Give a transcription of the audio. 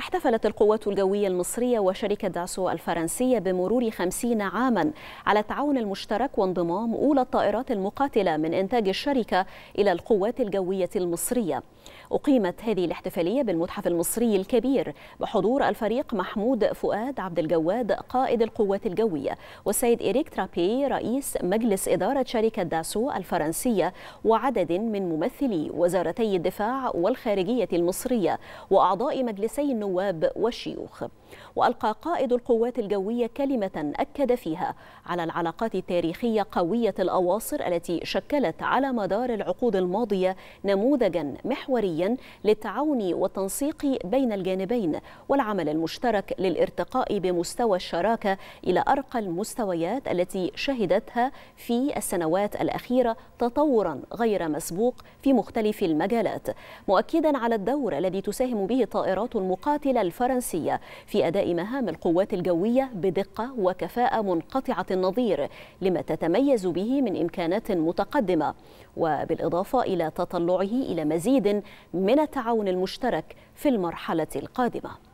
احتفلت القوات الجوية المصرية وشركة داسو الفرنسية بمرور خمسين عاما على التعاون المشترك وانضمام أولى الطائرات المقاتلة من إنتاج الشركة إلى القوات الجوية المصرية أقيمت هذه الاحتفالية بالمتحف المصري الكبير بحضور الفريق محمود فؤاد عبد الجواد قائد القوات الجوية والسيد إريك ترابي رئيس مجلس إدارة شركة داسو الفرنسية وعدد من ممثلي وزارتي الدفاع والخارجية المصرية وأعضاء مجلسي النواب النواب والشيوخ وألقى قائد القوات الجوية كلمة أكد فيها على العلاقات التاريخية قوية الأواصر التي شكلت على مدار العقود الماضية نموذجا محوريا للتعاون والتنسيق بين الجانبين والعمل المشترك للارتقاء بمستوى الشراكة إلى أرقى المستويات التي شهدتها في السنوات الأخيرة تطورا غير مسبوق في مختلف المجالات مؤكدا على الدور الذي تساهم به طائرات المقاتلة القاتلة الفرنسية في أداء مهام القوات الجوية بدقة وكفاءة منقطعة النظير لما تتميز به من إمكانات متقدمة وبالإضافة إلى تطلعه إلى مزيد من التعاون المشترك في المرحلة القادمة